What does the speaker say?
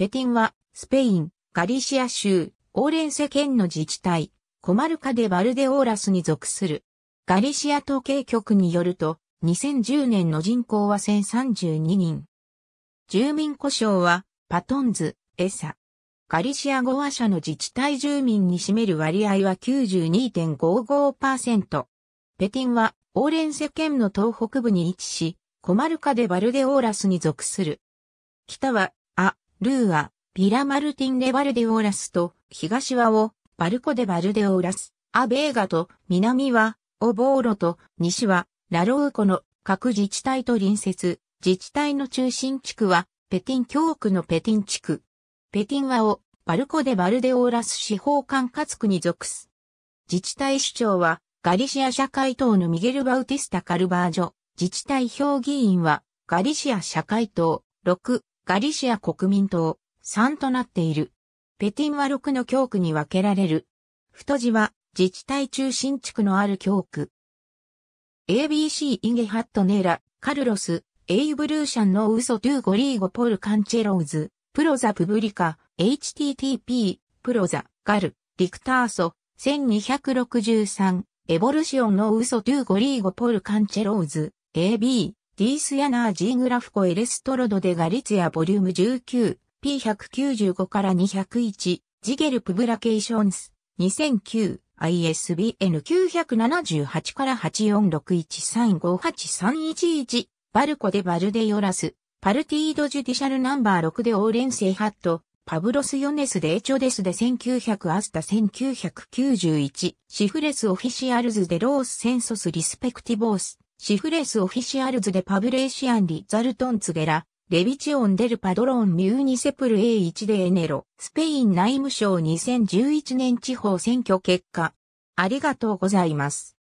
ペティンは、スペイン、ガリシア州、オーレンセ県の自治体、コマルカでバルデオーラスに属する。ガリシア統計局によると、2010年の人口は1032人。住民故障は、パトンズ、エサ。ガリシア語話者の自治体住民に占める割合は92.55%。ペティンは、オーレンセ県の東北部に位置し、コマルカでバルデオーラスに属する。北はルーア、ビラ・マルティン・レ・バルデオーラスと、東はを、バルコ・デ・バルデオーラス、ア・ベーガと、南は、オボーロと、西は、ラローコの各自治体と隣接、自治体の中心地区は、ペティン教区のペティン地区。ペティンはオ、バルコ・デ・バルデオーラス司法管轄区に属す。自治体首長は、ガリシア社会党のミゲル・バウティスタ・カルバージョ。自治体評議員は、ガリシア社会党、6、ガリシア国民党、3となっている。ペティンは6の教区に分けられる。太字は自治体中心地区のある教区。ABC インゲハットネーラ、カルロス、エイブルーシャンのウソトゥーゴリーゴポルカンチェローズ、プロザプブリカ、http、プロザ、ガル、リクターソ、1263、エボルシオンのウソトゥーゴリーゴポルカンチェローズ、AB、ディースヤナージーグラフコエレストロドデガリツヤボリューム19、P195 から201、ジゲルプブラケーションス、2009、ISBN 978から8 4 6 1 3 5 8 3 1 1バルコデバルデヨラス、パルティードジュディシャルナンバー6でオーレンセイハット、パブロス・ヨネス・デエチョデスで1900アスタ1991、シフレス・オフィシアルズ・デロース・センソス・リスペクティボース。シフレスオフィシアルズでパブレーシアンリザルトンツゲラ、レビチオンデルパドロンミューニセプル A1 でエネロ、スペイン内務省2011年地方選挙結果。ありがとうございます。